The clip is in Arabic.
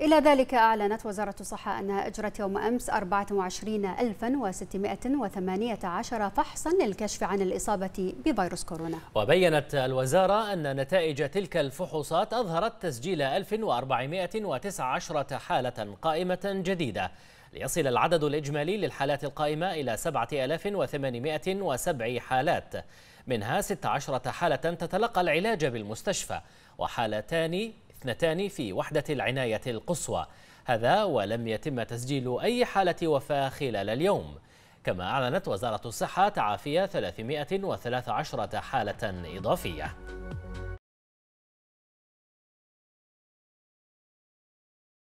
إلى ذلك أعلنت وزارة الصحة أنها أجرت يوم أمس 24618 فحصا للكشف عن الإصابة بفيروس كورونا وبينت الوزارة أن نتائج تلك الفحوصات أظهرت تسجيل 1419 حالة قائمة جديدة ليصل العدد الإجمالي للحالات القائمة إلى 7807 حالات منها 16 حالة تتلقى العلاج بالمستشفى وحالتان اثنتان في وحدة العناية القصوى هذا ولم يتم تسجيل أي حالة وفاة خلال اليوم كما أعلنت وزارة الصحة تعافي 313 حالة إضافية